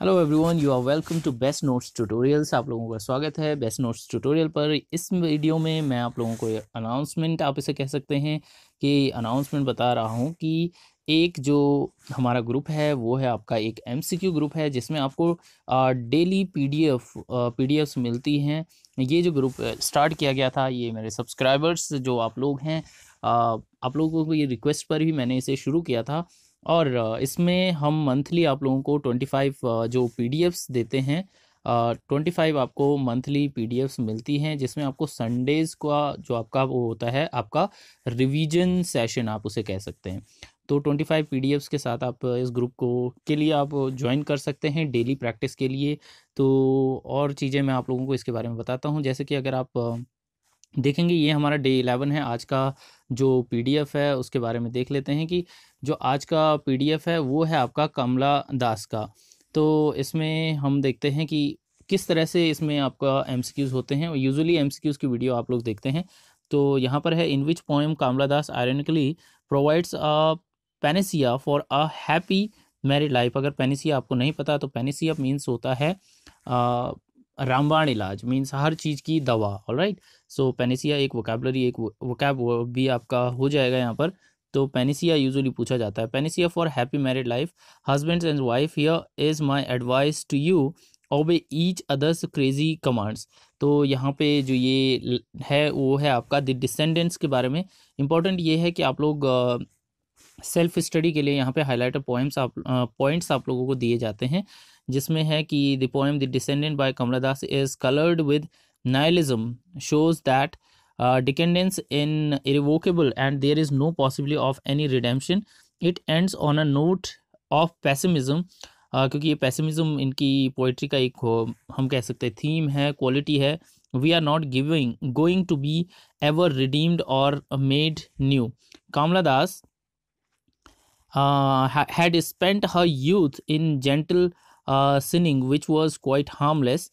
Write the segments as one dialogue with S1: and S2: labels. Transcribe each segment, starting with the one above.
S1: Hello everyone you are welcome to best notes tutorials आप लोगों का स्वागत है बेस्ट नोट्स ट्यूटोरियल पर इस वीडियो में मैं आप लोगों को अनाउंसमेंट आप इसे कह सकते हैं कि अनाउंसमेंट बता रहा हूं कि एक जो हमारा ग्रुप है वो है आपका एक एमसीक्यू ग्रुप है जिसमें आपको डेली पीडीएफ पीडीएफ्स मिलती हैं ये जो ग्रुप स्टार्ट किया गया था ये मेरे सब्सक्राइबर्स जो आप लोग हैं आप लोगों को ये रिक्वेस्ट पर ही मैंने इसे शुरू किया था और इसमें हम मंथली आप लोगों को ट्वेंटी फाइव जो पी देते हैं ट्वेंटी फाइव आपको मंथली पी मिलती हैं जिसमें आपको संडेज़ का जो आपका वो होता है आपका रिवीजन सेशन आप उसे कह सकते हैं तो ट्वेंटी फाइव पी के साथ आप इस ग्रुप को के लिए आप ज्वाइन कर सकते हैं डेली प्रैक्टिस के लिए तो और चीज़ें मैं आप लोगों को इसके बारे में बताता हूँ जैसे कि अगर आप देखेंगे ये हमारा डे इलेवन है आज का जो पीडीएफ है उसके बारे में देख लेते हैं कि जो आज का पीडीएफ है वो है आपका कमला दास का तो इसमें हम देखते हैं कि किस तरह से इसमें आपका एम होते हैं यूजुअली एम की वीडियो आप लोग देखते हैं तो यहाँ पर है in which poem Kamala Das ironically provides a panacea for a happy married life अगर पेनेसिया आपको नहीं पता तो पेनिसिया मीन्स होता है रामबाण इलाज मीन्स हर चीज़ की दवा ऑल राइट सो पेनिसिया एक वोकेबलरी एक वोकैब भी आपका हो जाएगा यहाँ पर तो पेनिसिया यूजुअली पूछा जाता है panacea for happy married life husband and wife here is my advice to you obey each others crazy commands तो यहाँ पे जो ये है वो है आपका द डिसेंडेंट्स के बारे में इंपॉर्टेंट ये है कि आप लोग सेल्फ स्टडी के लिए यहाँ पे हाईलाइटर पोइम्स आप पॉइंट्स आप लोगों को दिए जाते हैं जिसमें है कि the poem the descendant by Kamala Das is coloured with nihilism shows that dependence in irrevocable and there is no possibility of any redemption it ends on a note of pessimism क्योंकि ये पैसिमिज्म इनकी पोइट्री का एक हम कह सकते हैं theme है क्वालिटी है we are not giving going to be ever redeemed और made new Kamala Das had spent her youth in gentle sinning, which was quite harmless.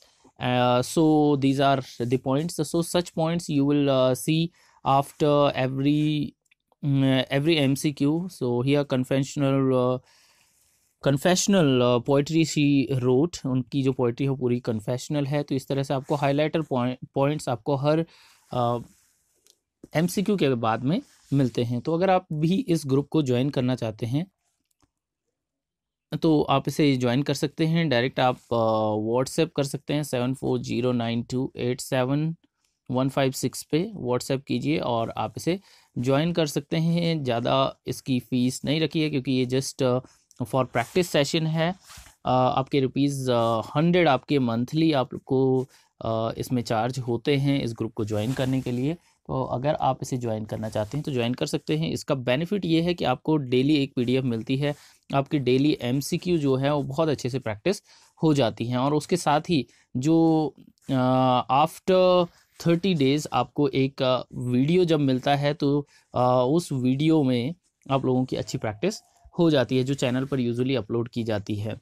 S1: so these are the points. So such points you will see after every every MCQ. So here conventional confessional poetry she wrote उनकी जो poetry है पूरी confessional है तो इस तरह से आपको हाईलाइटर पॉइंट्स आपको हर एम सी क्यू के बाद में मिलते हैं तो अगर आप भी इस ग्रुप को ज्वाइन करना चाहते हैं तो आप इसे ज्वाइन कर सकते हैं डायरेक्ट आप व्हाट्सएप कर सकते हैं seven four zero nine two eight seven one five six पे व्हाट्सएप कीजिए और आप इसे ज्वाइन कर सकते हैं ज़्यादा इसकी फ़ीस नहीं रखी है क्योंकि ये जस्ट फॉर प्रैक्टिस सेशन है आपके रुपीज़ हंड्रेड आपके मंथली आपको इसमें चार्ज होते हैं इस ग्रुप को ज्वाइन करने के लिए तो अगर आप इसे ज्वाइन करना चाहते हैं तो ज्वाइन कर सकते हैं इसका बेनिफिट ये है कि आपको डेली एक पी मिलती है आपकी डेली एम जो है वो बहुत अच्छे से प्रैक्टिस हो जाती है और उसके साथ ही जो आफ्टर थर्टी डेज़ आपको एक वीडियो जब मिलता है तो आ, उस वीडियो में आप लोगों की अच्छी प्रैक्टिस हो जाती है जो चैनल पर यूजुअली अपलोड की जाती है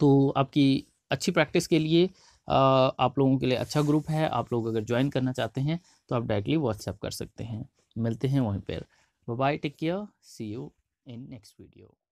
S1: तो आपकी अच्छी प्रैक्टिस के लिए आप लोगों के लिए अच्छा ग्रुप है आप लोग अगर ज्वाइन करना चाहते हैं तो आप डायरेक्टली व्हाट्सएप कर सकते हैं मिलते हैं वहीं पर bye take care see you in next video